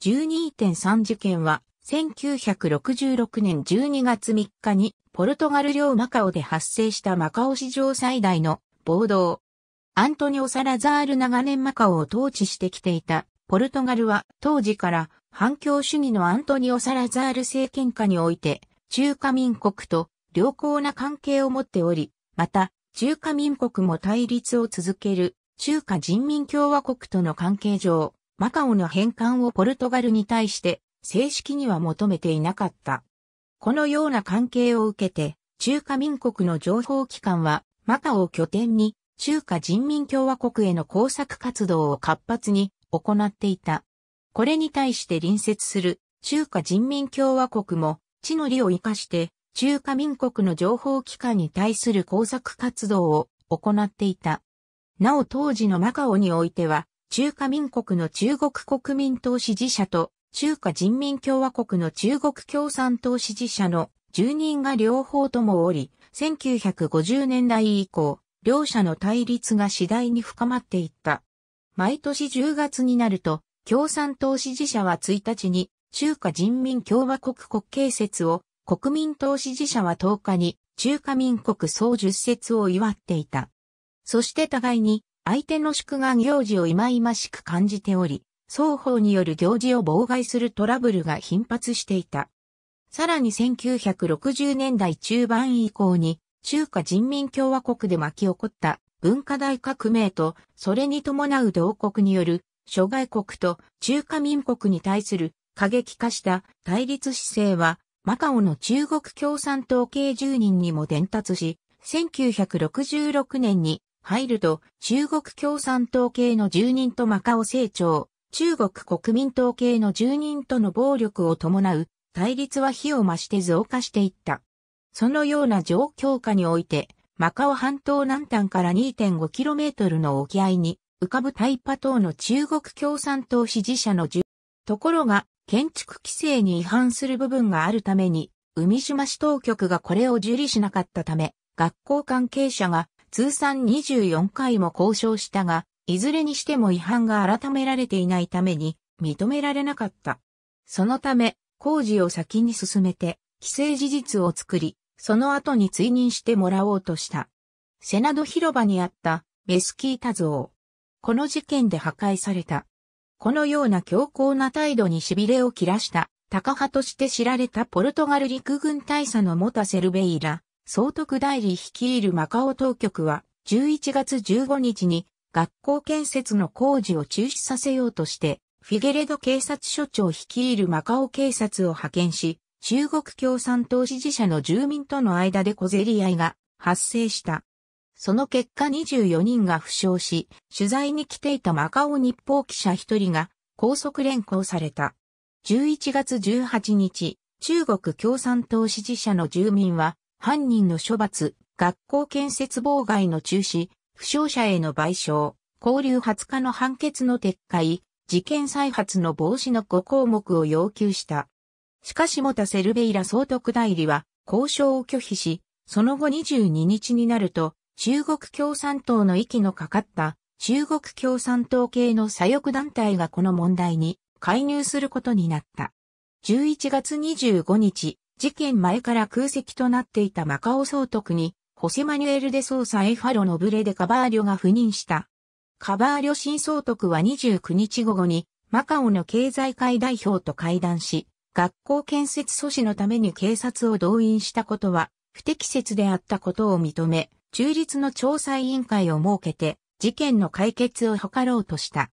12.3事件は、1966年12月3日に、ポルトガル領マカオで発生したマカオ史上最大の暴動。アントニオ・サラザール長年マカオを統治してきていた、ポルトガルは当時から反共主義のアントニオ・サラザール政権下において、中華民国と良好な関係を持っており、また、中華民国も対立を続ける中華人民共和国との関係上、マカオの返還をポルトガルに対して正式には求めていなかった。このような関係を受けて、中華民国の情報機関は、マカオを拠点に、中華人民共和国への工作活動を活発に行っていた。これに対して隣接する中華人民共和国も、地の利を生かして、中華民国の情報機関に対する工作活動を行っていた。なお当時のマカオにおいては、中華民国の中国国民党支持者と中華人民共和国の中国共産党支持者の住人が両方ともおり、1950年代以降、両者の対立が次第に深まっていった。毎年10月になると、共産党支持者は1日に中華人民共和国国慶節を、国民党支持者は10日に中華民国総10節を祝っていた。そして互いに相手の祝願行事を忌々しく感じており、双方による行事を妨害するトラブルが頻発していた。さらに1960年代中盤以降に、中華人民共和国で巻き起こった文化大革命と、それに伴う同国による諸外国と中華民国に対する過激化した対立姿勢は、マカオの中国共産党系住人にも伝達し、1966年に入ると、中国共産党系の住人とマカオ成長、中国国民党系の住人との暴力を伴う対立は火を増して増加していった。そのような状況下において、マカオ半島南端から 2.5km の沖合に浮かぶタイパ島の中国共産党支持者の住、ところが建築規制に違反する部分があるために、海島市当局がこれを受理しなかったため、学校関係者が通算24回も交渉したが、いずれにしても違反が改められていないために認められなかった。そのため、工事を先に進めて、規制事実を作り、その後に追認してもらおうとした。セナド広場にあったメスキータ像。この事件で破壊された。このような強硬な態度に痺れを切らした、タカ派として知られたポルトガル陸軍大佐のモタ・セルベイラ、総督代理率いるマカオ当局は、11月15日に学校建設の工事を中止させようとして、フィゲレド警察署長率いるマカオ警察を派遣し、中国共産党支持者の住民との間で小競り合いが発生した。その結果24人が負傷し、取材に来ていたマカオ日報記者1人が高速連行された。11月18日、中国共産党支持者の住民は犯人の処罰、学校建設妨害の中止、負傷者への賠償、交流20日の判決の撤回、事件再発の防止の5項目を要求した。しかし元セルベイラ総督代理は交渉を拒否し、その後22日になると、中国共産党の息のかかった中国共産党系の左翼団体がこの問題に介入することになった。11月25日、事件前から空席となっていたマカオ総督に、ホセマニュエル・デ・ソーサ・エファロ・のブレ・デ・カバーリョが赴任した。カバーリョ新総督は29日午後に、マカオの経済界代表と会談し、学校建設阻止のために警察を動員したことは、不適切であったことを認め、中立の調査委員会を設けて、事件の解決を図ろうとした。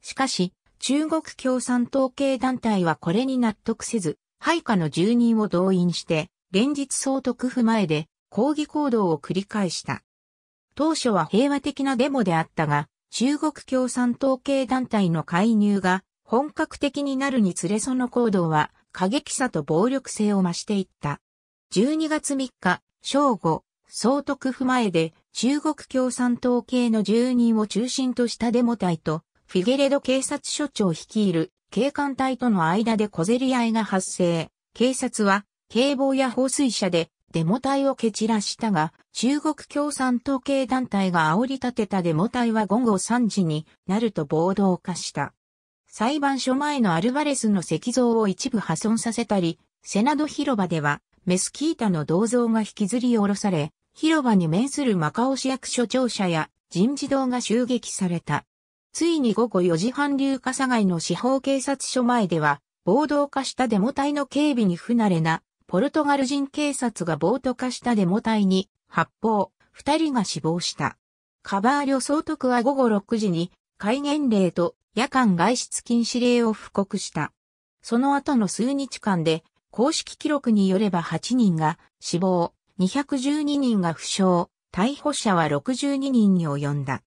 しかし、中国共産党系団体はこれに納得せず、配下の住人を動員して、連日総督府前で抗議行動を繰り返した。当初は平和的なデモであったが、中国共産党系団体の介入が本格的になるにつれその行動は過激さと暴力性を増していった。12月3日、正午、総督府前で中国共産党系の住人を中心としたデモ隊とフィゲレド警察署長率いる警官隊との間で小競り合いが発生。警察は警棒や放水車でデモ隊を蹴散らしたが、中国共産党系団体が煽り立てたデモ隊は午後3時になると暴動化した。裁判所前のアルバレスの石像を一部破損させたり、セナド広場ではメスキータの銅像が引きずり下ろされ、広場に面するマカオ市役所庁舎や人事堂が襲撃された。ついに午後4時半流火災の司法警察署前では、暴動化したデモ隊の警備に不慣れな、ポルトガル人警察が暴徒化したデモ隊に発砲、二人が死亡した。カバーリョ総督は午後6時に、戒厳令と夜間外出禁止令を布告した。その後の数日間で、公式記録によれば8人が死亡、212人が負傷、逮捕者は62人に及んだ。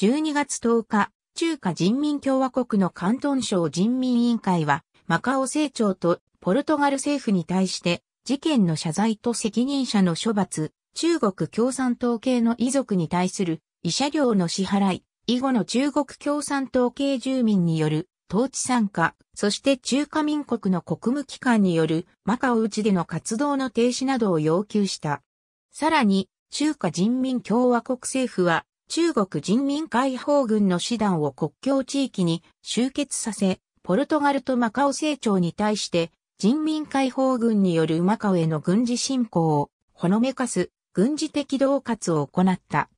12月10日、中華人民共和国の関東省人民委員会は、マカオ政庁とポルトガル政府に対して、事件の謝罪と責任者の処罰、中国共産党系の遺族に対する、慰謝料の支払い、以後の中国共産党系住民による統治参加、そして中華民国の国務機関によるマカオ内での活動の停止などを要求した。さらに、中華人民共和国政府は中国人民解放軍の師団を国境地域に集結させ、ポルトガルとマカオ成長に対して人民解放軍によるマカオへの軍事侵攻をほのめかす軍事的恫喝を行った。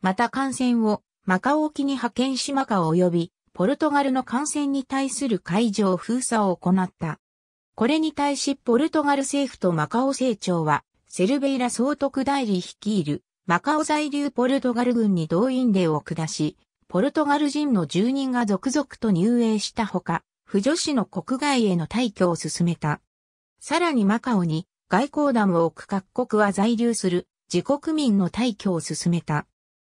また艦船をマカオ沖に派遣しマカオ及びポルトガルの艦船に対する海上封鎖を行った。これに対しポルトガル政府とマカオ成長はセルベイラ総督代理率いるマカオ在留ポルトガル軍に動員令を下し、ポルトガル人の住人が続々と入営したほか、不女子の国外への退去を進めた。さらにマカオに外交団を置く各国は在留する自国民の退去を進めた。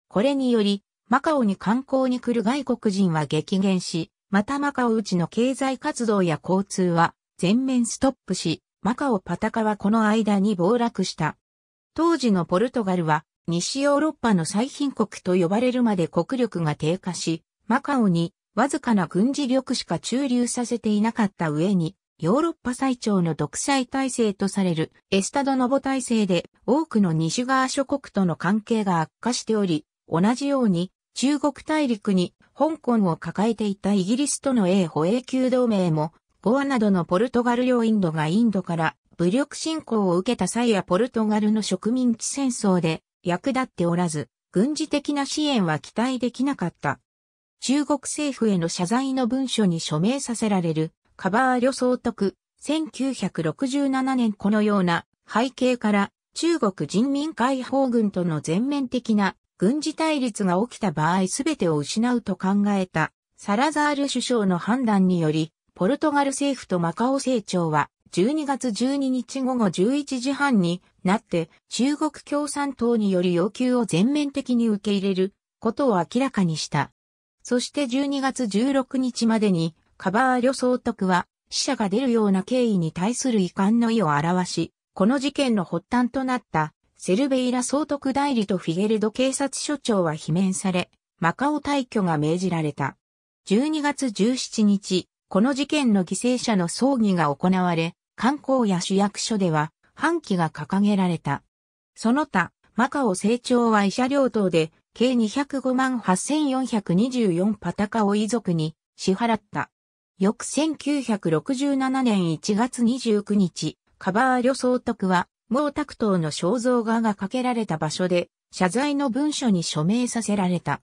これにより、マカオに観光に来る外国人は激減し、またマカオうちの経済活動や交通は全面ストップし、マカオパタカはこの間に暴落した。当時のポルトガルは西ヨーロッパの最貧国と呼ばれるまで国力が低下し、マカオにわずかな軍事力しか駐留させていなかった上に、ヨーロッパ最長の独裁体制とされるエスタドノボ体制で多くの西側諸国との関係が悪化しており、同じように中国大陸に香港を抱えていたイギリスとの英保永久同盟も、ゴアなどのポルトガル領インドがインドから武力侵攻を受けた際やポルトガルの植民地戦争で役立っておらず、軍事的な支援は期待できなかった。中国政府への謝罪の文書に署名させられる、カバー旅総督、1967年このような背景から、中国人民解放軍との全面的な軍事対立が起きた場合すべてを失うと考えた、サラザール首相の判断により、ポルトガル政府とマカオ政庁は、12月12日午後11時半になって中国共産党による要求を全面的に受け入れることを明らかにした。そして12月16日までにカバー旅総督は死者が出るような経緯に対する遺憾の意を表し、この事件の発端となったセルベイラ総督代理とフィゲルド警察署長は罷免され、マカオ退去が命じられた。12月17日、この事件の犠牲者の葬儀が行われ、観光や主役所では、半旗が掲げられた。その他、マカオ成長は医者料等で、計205万8424パタカを遺族に支払った。翌1967年1月29日、カバー旅総督は、毛沢東の肖像画がかけられた場所で、謝罪の文書に署名させられた。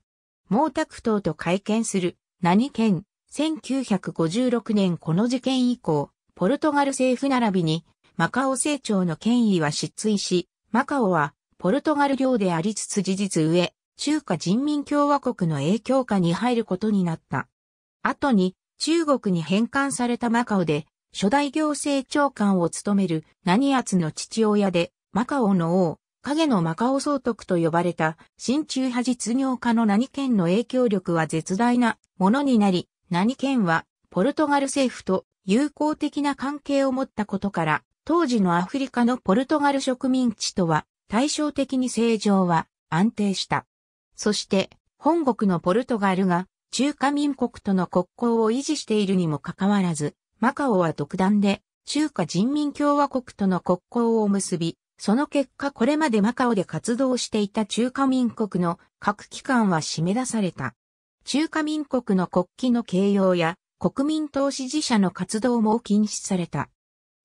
毛沢東と会見する、何県、1956年この事件以降、ポルトガル政府並びに、マカオ成長の権威は失墜し、マカオは、ポルトガル領でありつつ事実上、中華人民共和国の影響下に入ることになった。後に、中国に返還されたマカオで、初代行政長官を務める何奴の父親で、マカオの王、影のマカオ総督と呼ばれた、新中派実業家の何県の影響力は絶大なものになり、何県はポルトガル政府と友好的な関係を持ったことから、当時のアフリカのポルトガル植民地とは対照的に政情は安定した。そして、本国のポルトガルが中華民国との国交を維持しているにもかかわらず、マカオは独断で中華人民共和国との国交を結び、その結果これまでマカオで活動していた中華民国の各機関は締め出された。中華民国の国旗の形容や国民党支持者の活動も禁止された。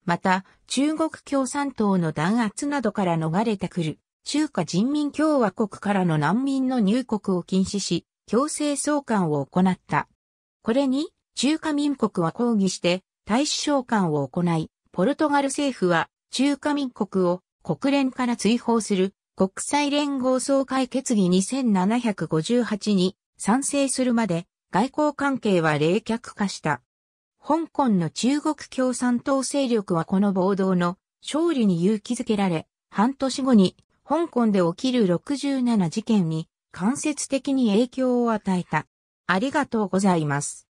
また、中国共産党の弾圧などから逃れてくる、中華人民共和国からの難民の入国を禁止し、強制送還を行った。これに、中華民国は抗議して、大使召喚を行い、ポルトガル政府は、中華民国を国連から追放する国際連合総会決議2758に賛成するまで外交関係は冷却化した。香港の中国共産党勢力はこの暴動の勝利に勇気づけられ、半年後に香港で起きる67事件に間接的に影響を与えた。ありがとうございます。